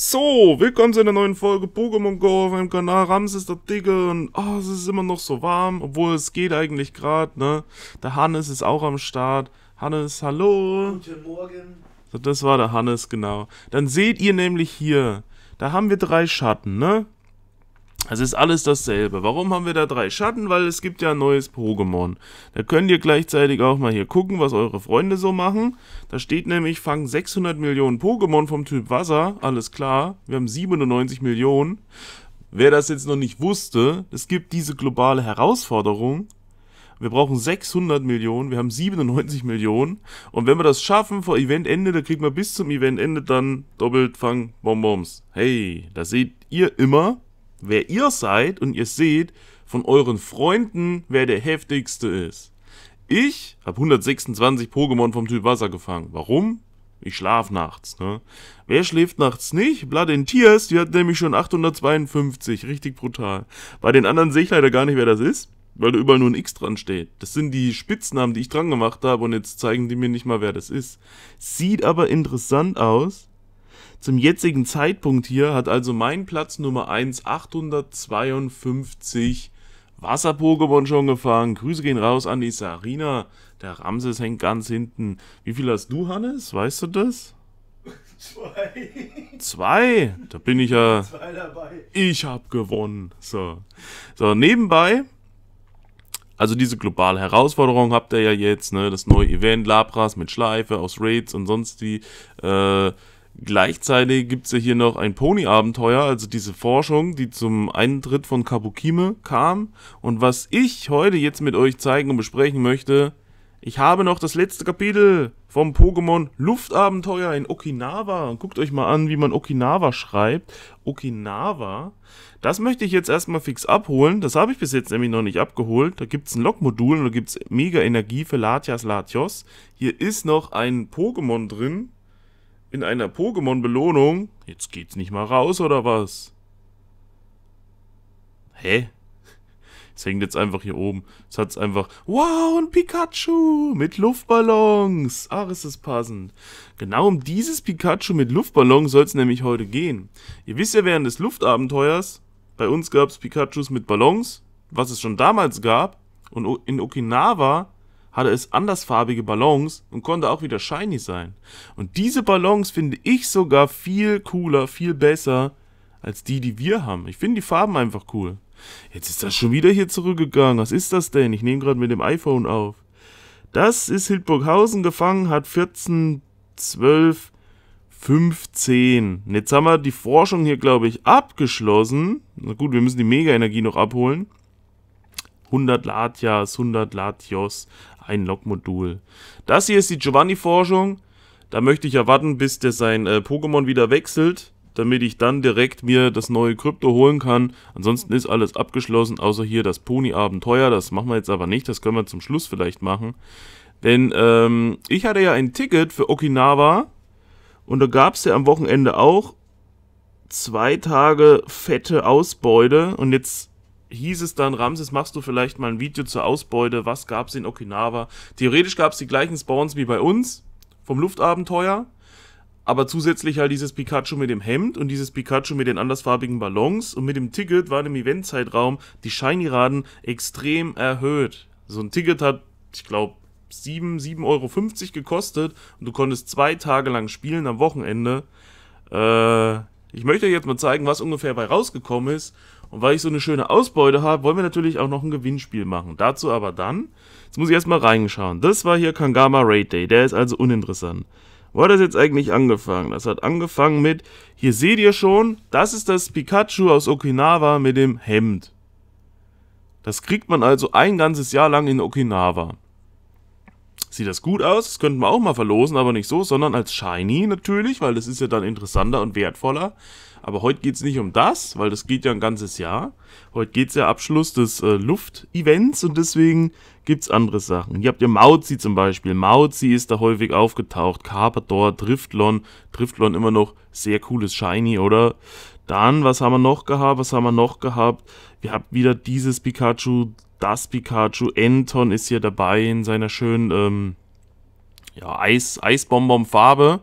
So, willkommen zu einer neuen Folge Pokémon Go auf meinem Kanal. Ramses der Dicke und oh, es ist immer noch so warm, obwohl es geht eigentlich gerade, ne? Der Hannes ist auch am Start. Hannes, hallo. Guten Morgen. So, das war der Hannes, genau. Dann seht ihr nämlich hier, da haben wir drei Schatten, ne? Es ist alles dasselbe. Warum haben wir da drei Schatten? Weil es gibt ja ein neues Pokémon. Da könnt ihr gleichzeitig auch mal hier gucken, was eure Freunde so machen. Da steht nämlich, fangen 600 Millionen Pokémon vom Typ Wasser. Alles klar, wir haben 97 Millionen. Wer das jetzt noch nicht wusste, es gibt diese globale Herausforderung. Wir brauchen 600 Millionen, wir haben 97 Millionen. Und wenn wir das schaffen vor Eventende, dann kriegt man bis zum Eventende dann doppelt Fang Bonbons. Hey, da seht ihr immer wer ihr seid und ihr seht, von euren Freunden, wer der heftigste ist. Ich habe 126 Pokémon vom Typ Wasser gefangen. Warum? Ich schlaf nachts. Ne? Wer schläft nachts nicht? Blood in Tears, die hat nämlich schon 852. Richtig brutal. Bei den anderen sehe ich leider gar nicht, wer das ist, weil da überall nur ein X dran steht. Das sind die Spitznamen, die ich dran gemacht habe und jetzt zeigen die mir nicht mal, wer das ist. Sieht aber interessant aus, zum jetzigen Zeitpunkt hier hat also mein Platz Nummer 1 852 Wasser-Pokémon schon gefangen. Grüße gehen raus an die Sarina. Der Ramses hängt ganz hinten. Wie viel hast du, Hannes? Weißt du das? Zwei. Zwei? Da bin ich ja. Zwei dabei. Ich hab gewonnen. So. So, nebenbei. Also diese globale Herausforderung habt ihr ja jetzt, ne? Das neue Event Labras mit Schleife aus Raids und sonst die. Äh, Gleichzeitig gibt es ja hier noch ein Pony-Abenteuer, also diese Forschung, die zum Eintritt von Kabukime kam. Und was ich heute jetzt mit euch zeigen und besprechen möchte, ich habe noch das letzte Kapitel vom Pokémon Luftabenteuer in Okinawa. Guckt euch mal an, wie man Okinawa schreibt. Okinawa. Das möchte ich jetzt erstmal fix abholen. Das habe ich bis jetzt nämlich noch nicht abgeholt. Da gibt es ein Lokmodul und da gibt es mega Energie für Latias Latios. Hier ist noch ein Pokémon drin, in einer Pokémon-Belohnung? Jetzt geht's nicht mal raus, oder was? Hä? Es hängt jetzt einfach hier oben. Es hat's einfach... Wow, ein Pikachu mit Luftballons. Ach, ist das passend. Genau um dieses Pikachu mit Luftballon soll es nämlich heute gehen. Ihr wisst ja, während des Luftabenteuers, bei uns gab's Pikachus mit Ballons, was es schon damals gab. Und in Okinawa hatte es andersfarbige Ballons und konnte auch wieder shiny sein. Und diese Ballons finde ich sogar viel cooler, viel besser als die, die wir haben. Ich finde die Farben einfach cool. Jetzt ist das schon wieder hier zurückgegangen. Was ist das denn? Ich nehme gerade mit dem iPhone auf. Das ist Hildburghausen gefangen, hat 14, 12, 15. Und jetzt haben wir die Forschung hier, glaube ich, abgeschlossen. Na gut, wir müssen die Mega-Energie noch abholen. 100 Latias, 100 Latios, ein log Das hier ist die Giovanni-Forschung. Da möchte ich ja warten, bis der sein äh, Pokémon wieder wechselt, damit ich dann direkt mir das neue Krypto holen kann. Ansonsten ist alles abgeschlossen, außer hier das Pony-Abenteuer. Das machen wir jetzt aber nicht, das können wir zum Schluss vielleicht machen. Denn ähm, ich hatte ja ein Ticket für Okinawa und da gab es ja am Wochenende auch zwei Tage fette Ausbeute und jetzt hieß es dann, Ramses, machst du vielleicht mal ein Video zur Ausbeute, was gab es in Okinawa? Theoretisch gab es die gleichen Spawns wie bei uns vom Luftabenteuer, aber zusätzlich halt dieses Pikachu mit dem Hemd und dieses Pikachu mit den andersfarbigen Ballons und mit dem Ticket waren im Eventzeitraum die shiny raden extrem erhöht. So ein Ticket hat, ich glaube, 7, 7,50 Euro gekostet und du konntest zwei Tage lang spielen am Wochenende. Äh, ich möchte jetzt mal zeigen, was ungefähr bei rausgekommen ist. Und weil ich so eine schöne Ausbeute habe, wollen wir natürlich auch noch ein Gewinnspiel machen. Dazu aber dann. Jetzt muss ich erstmal reinschauen. Das war hier Kangama Raid Day. Der ist also uninteressant. Wo hat das jetzt eigentlich angefangen? Das hat angefangen mit, hier seht ihr schon, das ist das Pikachu aus Okinawa mit dem Hemd. Das kriegt man also ein ganzes Jahr lang in Okinawa sieht das gut aus. Das könnten wir auch mal verlosen, aber nicht so, sondern als Shiny natürlich, weil das ist ja dann interessanter und wertvoller. Aber heute geht es nicht um das, weil das geht ja ein ganzes Jahr. Heute geht es ja Abschluss des äh, Luft-Events und deswegen gibt es andere Sachen. Hier habt ihr Mauzi zum Beispiel. Mauzi ist da häufig aufgetaucht. Carpador, Driftlon. Driftlon immer noch sehr cooles Shiny, oder? Dann, was haben wir noch gehabt? Was haben wir noch gehabt? Wir haben wieder dieses Pikachu das Pikachu. Anton ist hier dabei in seiner schönen ähm, ja, Eis, Eisbonbon-Farbe.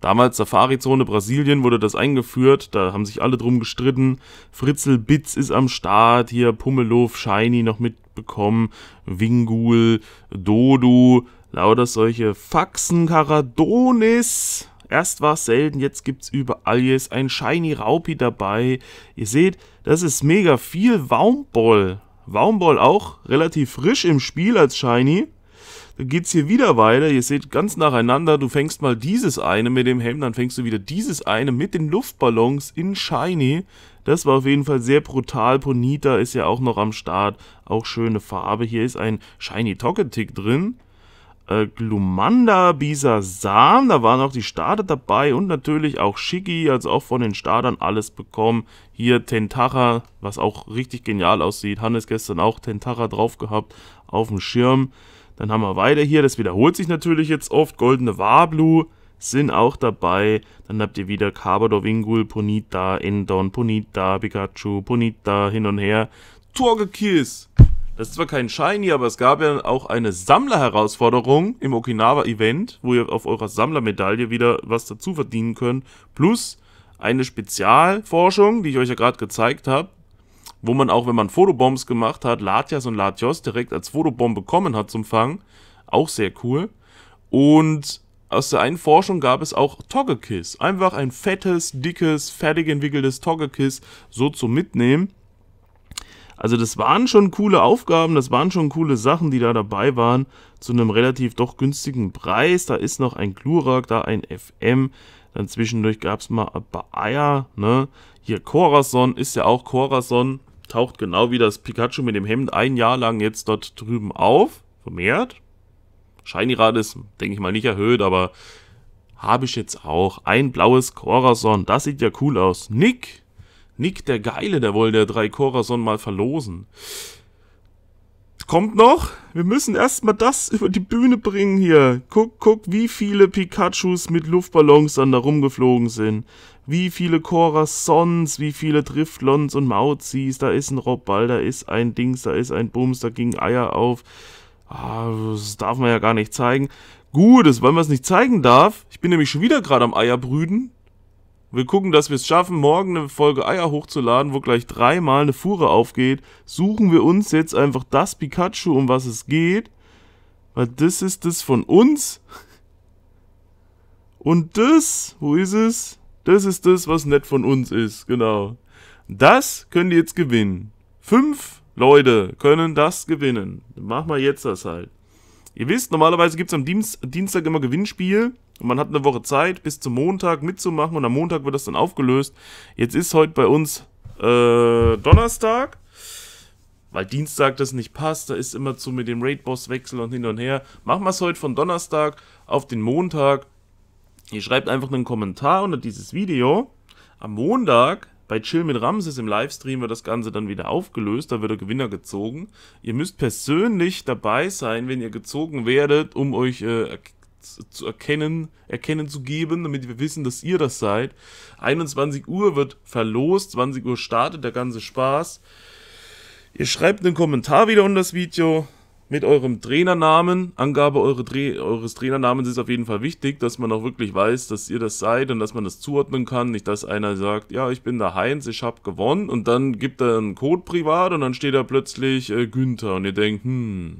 Damals Safari-Zone Brasilien wurde das eingeführt, da haben sich alle drum gestritten. Fritzel Bitz ist am Start, hier Pummelow, Shiny noch mitbekommen, Wingul, Dodu, lauter solche Faxen, Karadonis. Erst war es selten, jetzt gibt es überall. Hier ist ein Shiny Raupi dabei. Ihr seht, das ist mega viel Waumboll. Warmball auch relativ frisch im Spiel als Shiny. Dann geht es hier wieder weiter. Ihr seht ganz nacheinander, du fängst mal dieses eine mit dem Helm, dann fängst du wieder dieses eine mit den Luftballons in Shiny. Das war auf jeden Fall sehr brutal. Ponita ist ja auch noch am Start. Auch schöne Farbe. Hier ist ein Shiny Tocketick drin äh, Glumanda Bisasam, da waren auch die Starter dabei und natürlich auch Shiggy, also auch von den Startern alles bekommen. Hier Tentacha, was auch richtig genial aussieht. Hannes gestern auch Tentacha drauf gehabt auf dem Schirm. Dann haben wir weiter hier, das wiederholt sich natürlich jetzt oft. Goldene Wablu sind auch dabei. Dann habt ihr wieder Carbador, Wingul, Ponita, Endon, Ponita, Pikachu, Ponita, hin und her. Torgekiss! Das ist zwar kein Shiny, aber es gab ja auch eine Sammlerherausforderung im Okinawa-Event, wo ihr auf eurer Sammlermedaille wieder was dazu verdienen könnt. Plus eine Spezialforschung, die ich euch ja gerade gezeigt habe, wo man auch, wenn man Fotobombs gemacht hat, Latias und Latios direkt als Fotobomb bekommen hat zum Fangen. Auch sehr cool. Und aus der einen Forschung gab es auch Togekiss. Einfach ein fettes, dickes, fertig entwickeltes Togekiss so zum Mitnehmen. Also das waren schon coole Aufgaben, das waren schon coole Sachen, die da dabei waren, zu einem relativ doch günstigen Preis. Da ist noch ein Glurak, da ein FM, dann zwischendurch gab es mal Eier, ne? Hier Corazon ist ja auch Corazon, taucht genau wie das Pikachu mit dem Hemd ein Jahr lang jetzt dort drüben auf, vermehrt. Shiny Rad ist, denke ich mal, nicht erhöht, aber habe ich jetzt auch. Ein blaues Corazon, das sieht ja cool aus. Nick, Nick der Geile, der wollte der drei Corazon mal verlosen. Kommt noch. Wir müssen erstmal das über die Bühne bringen hier. Guck, guck, wie viele Pikachus mit Luftballons dann da rumgeflogen sind. Wie viele Corazons, wie viele Driftlons und Mauzis. Da ist ein Robball, da ist ein Dings, da ist ein Bums, da ging Eier auf. Ah, das darf man ja gar nicht zeigen. Gut, weil man es nicht zeigen darf. Ich bin nämlich schon wieder gerade am Eierbrüden, wir gucken, dass wir es schaffen, morgen eine Folge Eier hochzuladen, wo gleich dreimal eine Fuhre aufgeht. Suchen wir uns jetzt einfach das Pikachu, um was es geht. Weil das ist das von uns. Und das, wo ist es? Das ist das, was nett von uns ist, genau. Das können die jetzt gewinnen. Fünf Leute können das gewinnen. Machen wir jetzt das halt. Ihr wisst, normalerweise gibt es am Dienst Dienstag immer Gewinnspiel. Und man hat eine Woche Zeit, bis zum Montag mitzumachen. Und am Montag wird das dann aufgelöst. Jetzt ist heute bei uns äh, Donnerstag. Weil Dienstag das nicht passt, da ist immer zu mit dem Raid-Boss-Wechsel und hin und her. Machen wir es heute von Donnerstag auf den Montag. Ihr schreibt einfach einen Kommentar unter dieses Video. Am Montag bei Chill mit Ramses im Livestream wird das Ganze dann wieder aufgelöst, da wird der Gewinner gezogen. Ihr müsst persönlich dabei sein, wenn ihr gezogen werdet, um euch äh, zu erkennen, erkennen zu geben, damit wir wissen, dass ihr das seid. 21 Uhr wird verlost, 20 Uhr startet der ganze Spaß. Ihr schreibt einen Kommentar wieder unter das Video, mit eurem Trainernamen. Angabe eure Tra eures Trainernamens ist auf jeden Fall wichtig, dass man auch wirklich weiß, dass ihr das seid und dass man das zuordnen kann. Nicht, dass einer sagt, ja, ich bin der Heinz, ich hab gewonnen und dann gibt er einen Code privat und dann steht da plötzlich äh, Günther und ihr denkt, hm,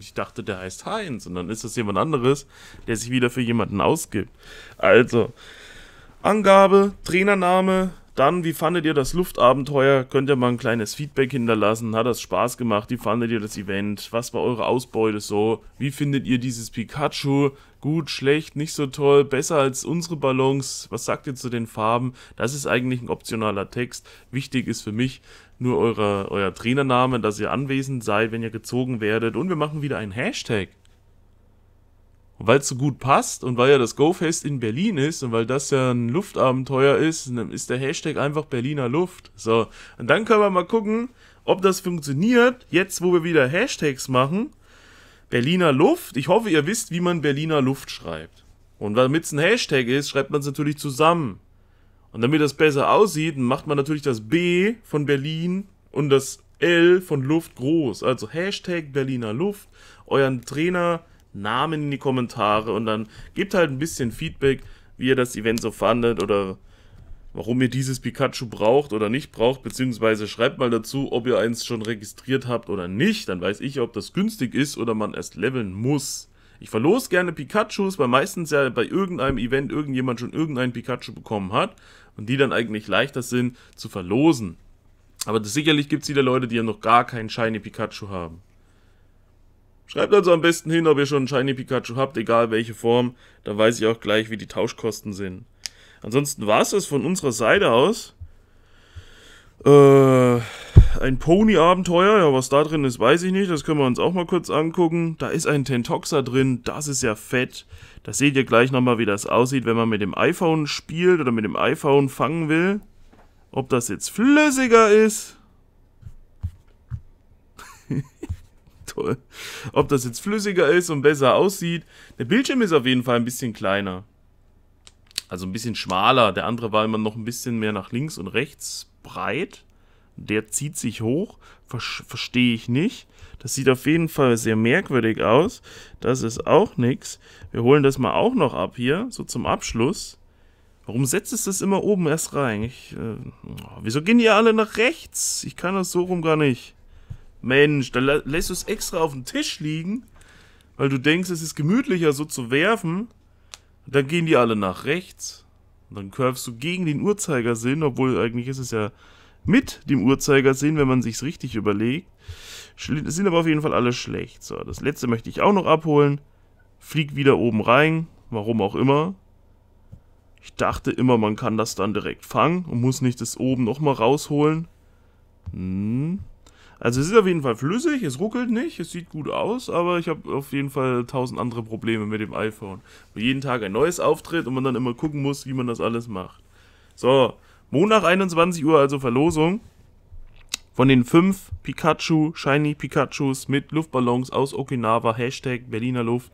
ich dachte, der heißt Heinz und dann ist das jemand anderes, der sich wieder für jemanden ausgibt. Also, Angabe, Trainername, dann, wie fandet ihr das Luftabenteuer? Könnt ihr mal ein kleines Feedback hinterlassen? Hat das Spaß gemacht? Wie fandet ihr das Event? Was war eure Ausbeute so? Wie findet ihr dieses Pikachu? Gut, schlecht, nicht so toll, besser als unsere Ballons? Was sagt ihr zu den Farben? Das ist eigentlich ein optionaler Text. Wichtig ist für mich nur eure, euer Trainername, dass ihr anwesend seid, wenn ihr gezogen werdet. Und wir machen wieder einen Hashtag. Und weil es so gut passt und weil ja das GoFest in Berlin ist und weil das ja ein Luftabenteuer ist, dann ist der Hashtag einfach Berliner Luft. So, und dann können wir mal gucken, ob das funktioniert, jetzt wo wir wieder Hashtags machen. Berliner Luft, ich hoffe, ihr wisst, wie man Berliner Luft schreibt. Und damit es ein Hashtag ist, schreibt man es natürlich zusammen. Und damit das besser aussieht, macht man natürlich das B von Berlin und das L von Luft groß. Also Hashtag Berliner Luft, euren Trainer Namen in die Kommentare und dann gebt halt ein bisschen Feedback, wie ihr das Event so fandet oder warum ihr dieses Pikachu braucht oder nicht braucht, beziehungsweise schreibt mal dazu, ob ihr eins schon registriert habt oder nicht, dann weiß ich, ob das günstig ist oder man erst leveln muss. Ich verlose gerne Pikachus, weil meistens ja bei irgendeinem Event irgendjemand schon irgendeinen Pikachu bekommen hat und die dann eigentlich leichter sind zu verlosen. Aber sicherlich gibt es wieder Leute, die ja noch gar keinen Shiny Pikachu haben. Schreibt also am besten hin, ob ihr schon einen Shiny Pikachu habt, egal welche Form. Da weiß ich auch gleich, wie die Tauschkosten sind. Ansonsten war es das von unserer Seite aus. Äh, ein Pony-Abenteuer, ja, was da drin ist, weiß ich nicht. Das können wir uns auch mal kurz angucken. Da ist ein Tentoxa drin, das ist ja fett. Da seht ihr gleich nochmal, wie das aussieht, wenn man mit dem iPhone spielt oder mit dem iPhone fangen will. Ob das jetzt flüssiger ist toll. Ob das jetzt flüssiger ist und besser aussieht. Der Bildschirm ist auf jeden Fall ein bisschen kleiner. Also ein bisschen schmaler. Der andere war immer noch ein bisschen mehr nach links und rechts breit. Der zieht sich hoch. Verstehe ich nicht. Das sieht auf jeden Fall sehr merkwürdig aus. Das ist auch nichts. Wir holen das mal auch noch ab hier, so zum Abschluss. Warum setzt es das immer oben erst rein? Ich, äh, oh, wieso gehen die alle nach rechts? Ich kann das so rum gar nicht. Mensch, dann lässt du es extra auf dem Tisch liegen, weil du denkst, es ist gemütlicher so zu werfen. dann gehen die alle nach rechts. Und dann curvst du gegen den Uhrzeigersinn, obwohl eigentlich ist es ja mit dem Uhrzeigersinn, wenn man sich's richtig überlegt. Es sind aber auf jeden Fall alle schlecht. So, das letzte möchte ich auch noch abholen. Fliegt wieder oben rein, warum auch immer. Ich dachte immer, man kann das dann direkt fangen und muss nicht das oben nochmal rausholen. Hm. Also es ist auf jeden Fall flüssig, es ruckelt nicht, es sieht gut aus, aber ich habe auf jeden Fall tausend andere Probleme mit dem iPhone. Wo jeden Tag ein neues auftritt und man dann immer gucken muss, wie man das alles macht. So, Montag 21 Uhr, also Verlosung von den fünf Pikachu, Shiny Pikachus mit Luftballons aus Okinawa, Hashtag Berliner Luft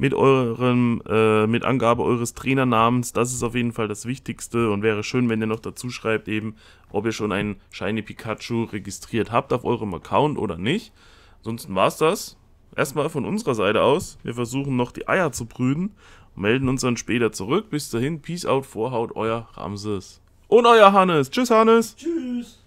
mit eurem, äh, mit Angabe eures Trainernamens. Das ist auf jeden Fall das Wichtigste und wäre schön, wenn ihr noch dazu schreibt, eben, ob ihr schon einen Shiny Pikachu registriert habt auf eurem Account oder nicht. Ansonsten war es das. Erstmal von unserer Seite aus. Wir versuchen noch die Eier zu brüten und melden uns dann später zurück. Bis dahin, Peace out, Vorhaut, euer Ramses. Und euer Hannes. Tschüss, Hannes. Tschüss.